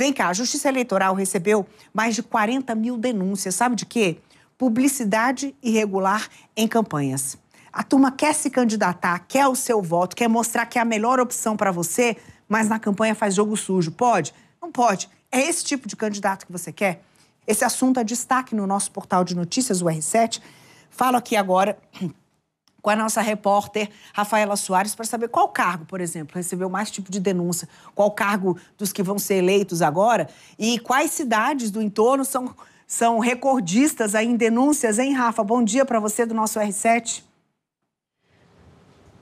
Vem cá, a Justiça Eleitoral recebeu mais de 40 mil denúncias, sabe de quê? Publicidade irregular em campanhas. A turma quer se candidatar, quer o seu voto, quer mostrar que é a melhor opção para você, mas na campanha faz jogo sujo. Pode? Não pode. É esse tipo de candidato que você quer? Esse assunto é destaque no nosso portal de notícias, o R7. Falo aqui agora com a nossa repórter Rafaela Soares para saber qual cargo, por exemplo, recebeu mais tipo de denúncia, qual cargo dos que vão ser eleitos agora e quais cidades do entorno são, são recordistas aí em denúncias, hein, Rafa? Bom dia para você do nosso R7.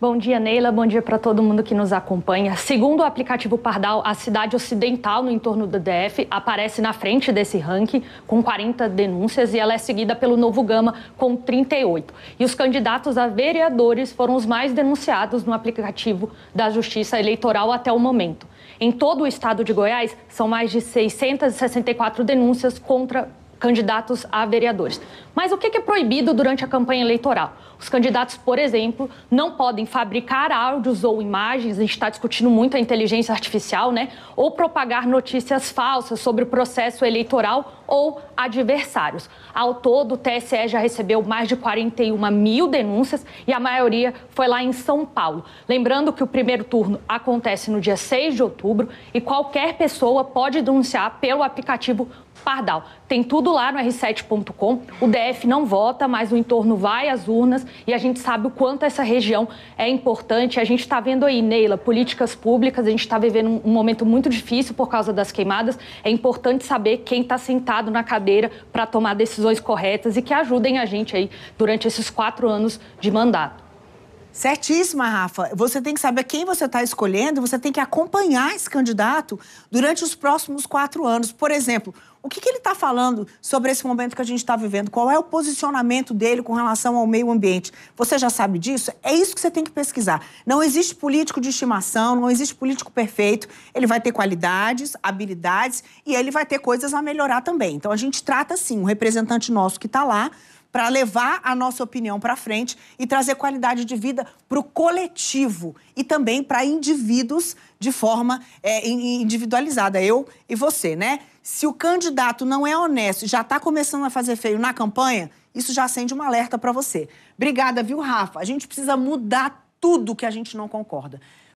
Bom dia, Neila. Bom dia para todo mundo que nos acompanha. Segundo o aplicativo Pardal, a cidade ocidental no entorno do DF aparece na frente desse ranking com 40 denúncias e ela é seguida pelo Novo Gama com 38. E os candidatos a vereadores foram os mais denunciados no aplicativo da Justiça Eleitoral até o momento. Em todo o estado de Goiás, são mais de 664 denúncias contra candidatos a vereadores. Mas o que é proibido durante a campanha eleitoral? Os candidatos, por exemplo, não podem fabricar áudios ou imagens, a gente está discutindo muito a inteligência artificial, né? Ou propagar notícias falsas sobre o processo eleitoral ou adversários. Ao todo, o TSE já recebeu mais de 41 mil denúncias e a maioria foi lá em São Paulo. Lembrando que o primeiro turno acontece no dia 6 de outubro e qualquer pessoa pode denunciar pelo aplicativo Pardal. Tem tudo lá no r7.com. O DR DF não vota, mas o entorno vai às urnas e a gente sabe o quanto essa região é importante. A gente está vendo aí, Neila, políticas públicas, a gente está vivendo um momento muito difícil por causa das queimadas. É importante saber quem está sentado na cadeira para tomar decisões corretas e que ajudem a gente aí durante esses quatro anos de mandato. Certíssima, Rafa. Você tem que saber quem você está escolhendo, você tem que acompanhar esse candidato durante os próximos quatro anos. Por exemplo, o que, que ele está falando sobre esse momento que a gente está vivendo? Qual é o posicionamento dele com relação ao meio ambiente? Você já sabe disso? É isso que você tem que pesquisar. Não existe político de estimação, não existe político perfeito. Ele vai ter qualidades, habilidades e ele vai ter coisas a melhorar também. Então a gente trata, sim, um representante nosso que está lá para levar a nossa opinião para frente e trazer qualidade de vida para o coletivo e também para indivíduos de forma é, individualizada, eu e você, né? Se o candidato não é honesto e já está começando a fazer feio na campanha, isso já acende um alerta para você. Obrigada, viu, Rafa? A gente precisa mudar tudo que a gente não concorda.